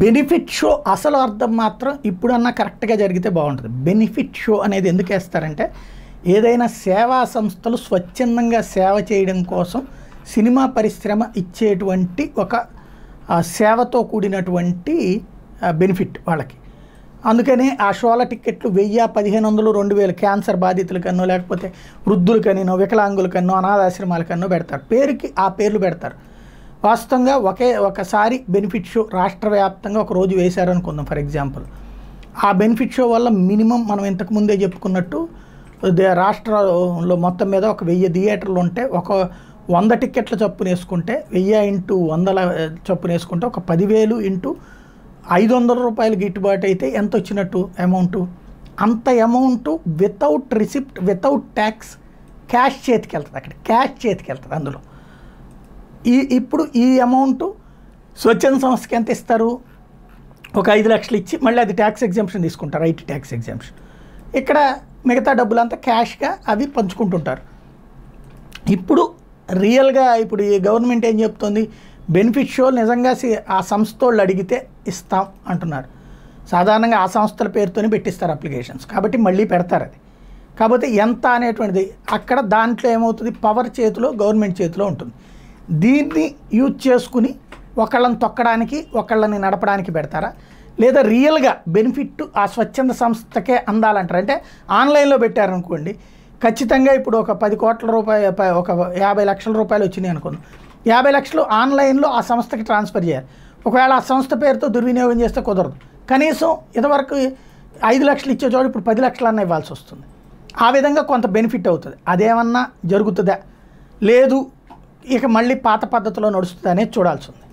benefit show అసలు అర్థం మాత్రం ఇప్పుడన్నా కరెక్ట్గా జరిగితే బాగుంటుంది బెనిఫిట్ షో అనేది ఎందుకు వేస్తారంటే ఏదైనా సేవా సంస్థలు స్వచ్ఛందంగా సేవ చేయడం కోసం సినిమా పరిశ్రమ ఇచ్చేటువంటి ఒక సేవతో కూడినటువంటి బెనిఫిట్ వాళ్ళకి అందుకనే ఆ షోల టిక్కెట్లు వెయ్యి పదిహేను వందలు రెండు వేలు క్యాన్సర్ బాధితులకన్నో లేకపోతే వృద్ధులకనో వికలాంగులకన్నో అనాథాశ్రమాలకన్నో పెడతారు పేరుకి ఆ పేర్లు పెడతారు వాస్తవంగా ఒకే ఒకసారి బెనిఫిట్ షో రాష్ట్ర వ్యాప్తంగా ఒక రోజు వేశారు అనుకుందాం ఫర్ ఎగ్జాంపుల్ ఆ బెనిఫిట్ షో వల్ల మినిమం మనం ఇంతకుముందే చెప్పుకున్నట్టు రాష్ట్రంలో మొత్తం మీద ఒక వెయ్యి థియేటర్లు ఉంటే ఒక వంద టిక్కెట్ల చొప్పున వేసుకుంటే వెయ్యి ఇంటూ వందల చొప్పున వేసుకుంటే ఒక పదివేలు ఇంటూ ఐదు వందల రూపాయలు గిట్టుబాటు అయితే ఎంత వచ్చినట్టు అమౌంట్ అంత amount without receipt without tax cash చేతికి వెళ్తుంది అక్కడ క్యాష్ చేతికి వెళ్తుంది అందులో ఈ ఇప్పుడు ఈ అమౌంట్ స్వచ్ఛంద సంస్థకి ఎంత ఇస్తారు ఒక ఐదు లక్షలు ఇచ్చి మళ్ళీ అది ట్యాక్స్ ఎగ్జామ్షన్ తీసుకుంటారు ఐటీ ట్యాక్స్ ఎగ్జామ్షన్ ఇక్కడ మిగతా డబ్బులంతా క్యాష్గా అవి పంచుకుంటుంటారు ఇప్పుడు రియల్గా ఇప్పుడు ఈ గవర్నమెంట్ ఏం చెప్తుంది బెనిఫిట్ నిజంగా ఆ సంస్థ వాళ్ళు అడిగితే ఇస్తాం అంటున్నారు సాధారణంగా ఆ సంస్థల పేరుతోనే పెట్టిస్తారు అప్లికేషన్స్ కాబట్టి మళ్ళీ పెడతారు అది కాకపోతే ఎంత అనేటువంటిది అక్కడ దాంట్లో ఏమవుతుంది పవర్ చేతిలో గవర్నమెంట్ చేతిలో ఉంటుంది దీన్ని యూజ్ చేసుకుని ఒకళ్ళని తొక్కడానికి ఒకళ్ళని నడపడానికి పెడతారా లేదా రియల్గా బెనిఫిట్ ఆ స్వచ్ఛంద సంస్థకే అందాలంటారు అంటే ఆన్లైన్లో పెట్టారనుకోండి ఖచ్చితంగా ఇప్పుడు ఒక పది కోట్ల రూపాయలు ఒక యాభై లక్షల రూపాయలు వచ్చినాయి అనుకుందాం యాభై లక్షలు ఆన్లైన్లో ఆ సంస్థకి ట్రాన్స్ఫర్ చేయాలి ఒకవేళ ఆ సంస్థ పేరుతో దుర్వినియోగం చేస్తే కుదరదు కనీసం ఇదివరకు ఐదు లక్షలు ఇచ్చే చోటు ఇప్పుడు పది లక్షలన్నా ఇవ్వాల్సి వస్తుంది ఆ విధంగా కొంత బెనిఫిట్ అవుతుంది అదేమన్నా జరుగుతుందా లేదు ఇక మళ్ళీ పాత పద్ధతిలో నడుస్తుందనే చూడాల్సి ఉంది